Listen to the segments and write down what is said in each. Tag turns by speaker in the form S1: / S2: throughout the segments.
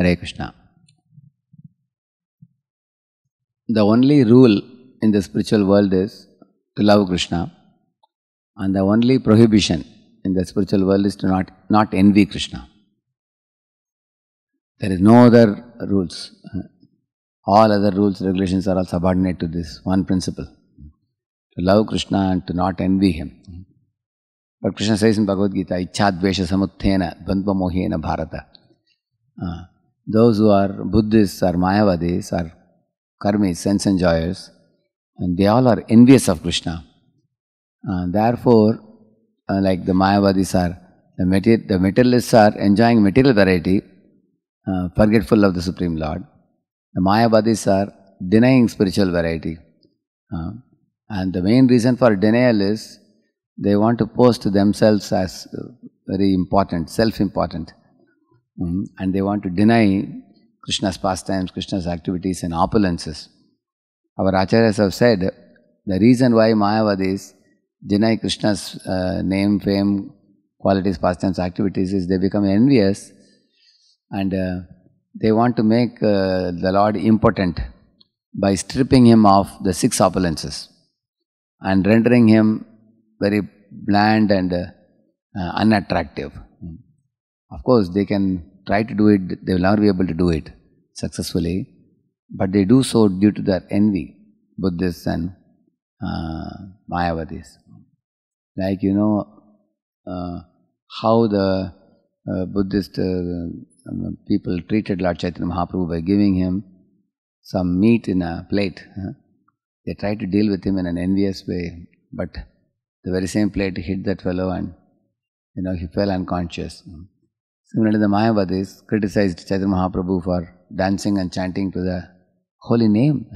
S1: Hare Krishna. The only rule in the spiritual world is to love Krishna, and the only prohibition in the spiritual world is to not, not envy Krishna. There is no other rules. All other rules, regulations are all subordinate to this one principle to love Krishna and to not envy him. But Krishna says in Bhagavad Gita, Ichhadvesha samuttena dvandvamohena bharata. Uh, those who are Buddhists or Mayavadis or karmis, sense enjoyers, and they all are envious of Krishna. Uh, therefore, uh, like the Mayavadis are, the, mater- the materialists are enjoying material variety, uh, forgetful of the Supreme Lord. The Mayavadis are denying spiritual variety. Uh, and the main reason for denial is they want to post themselves as very important, self important mm, and they want to deny Krishna's pastimes, Krishna's activities and opulences. Our acharyas have said the reason why Mayavadis deny Krishna's uh, name, fame, qualities, pastimes, activities is they become envious and uh, they want to make uh, the Lord impotent by stripping him of the six opulences and rendering him very bland and uh, unattractive. Mm-hmm. Of course, they can try to do it, they will never be able to do it successfully. But they do so due to their envy, Buddhists and uh, Mayavadis. Like, you know, uh, how the uh, Buddhist uh, um, people treated Lord Chaitanya Mahaprabhu by giving him some meat in a plate. Huh? They tried to deal with him in an envious way, but the very same plate hit that fellow and, you know, he fell unconscious. Similarly, the Mayavadis criticized Chaitanya Mahaprabhu for dancing and chanting to the holy name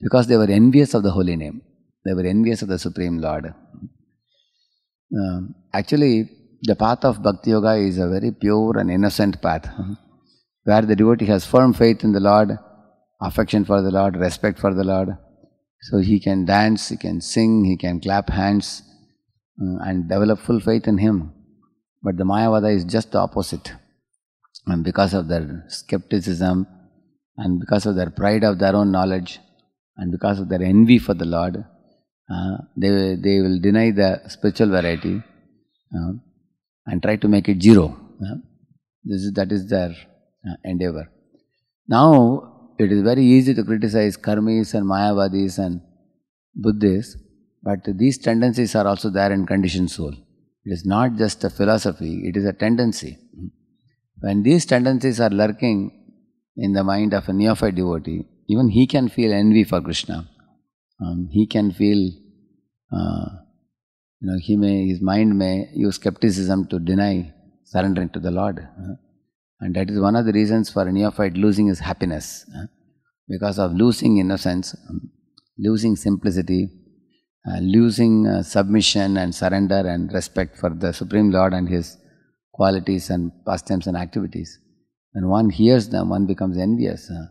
S1: because they were envious of the holy name. They were envious of the Supreme Lord. Uh, actually, the path of Bhakti Yoga is a very pure and innocent path where the devotee has firm faith in the Lord, affection for the Lord, respect for the Lord. So he can dance, he can sing, he can clap hands uh, and develop full faith in Him. But the Mayavada is just the opposite. And because of their skepticism and because of their pride of their own knowledge and because of their envy for the Lord, uh, they, they will deny the spiritual variety uh, and try to make it zero. Uh, this is, that is their uh, endeavor. Now, it is very easy to criticize karmis and Mayavadis and Buddhists, but these tendencies are also there in conditioned soul. It is not just a philosophy, it is a tendency. When these tendencies are lurking in the mind of a neophyte devotee, even he can feel envy for Krishna. Um, he can feel, uh, you know, he may, his mind may use skepticism to deny surrendering to the Lord. Uh, and that is one of the reasons for a neophyte losing his happiness. Uh, because of losing innocence, um, losing simplicity, uh, losing uh, submission and surrender and respect for the Supreme Lord and His qualities and pastimes and activities. When one hears them, one becomes envious. Uh,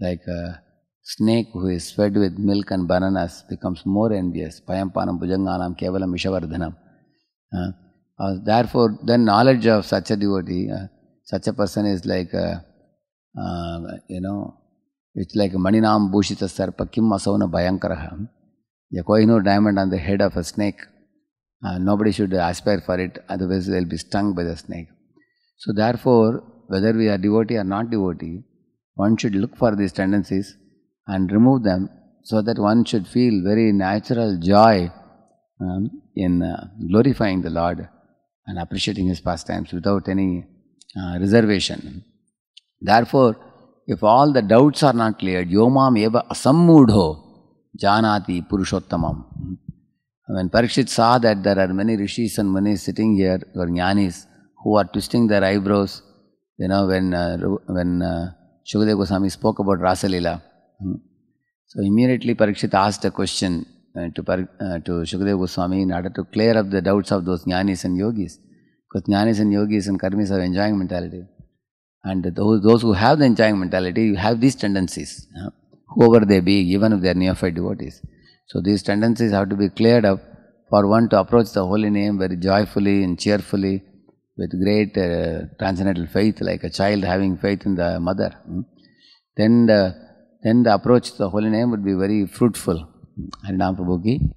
S1: like a snake who is fed with milk and bananas becomes more envious. Payampanam bhujanganam kevalam ishavardhanam. Uh, therefore, the knowledge of such a devotee, uh, such a person is like, a, uh, you know, it's like Maninam Bhushita Sarpa Kim Asavana Bhayankaraha a Kohinoor diamond on the head of a snake, uh, nobody should aspire for it, otherwise they'll be stung by the snake. So therefore, whether we are devotee or not devotee, one should look for these tendencies and remove them so that one should feel very natural joy um, in uh, glorifying the Lord and appreciating His pastimes without any uh, reservation. Therefore, if all the doubts are not cleared, yomam eva Janati Purushottamam. When Parikshit saw that there are many rishis and munis sitting here, or jnanis, who are twisting their eyebrows, you know, when, uh, when uh, Shukadeva Goswami spoke about Rasalila. Hmm. So immediately Parikshit asked a question uh, to, Par- uh, to Shukadeva Goswami in order to clear up the doubts of those jnanis and yogis. Because jnanis and yogis and karmis have enjoying mentality. And those, those who have the enjoying mentality, you have these tendencies whoever they be, even if they are neophyte devotees. So these tendencies have to be cleared up for one to approach the holy name very joyfully and cheerfully with great uh, transcendental faith, like a child having faith in the mother. Hmm? Then the then the approach to the holy name would be very fruitful. Harinam Prabhu ki.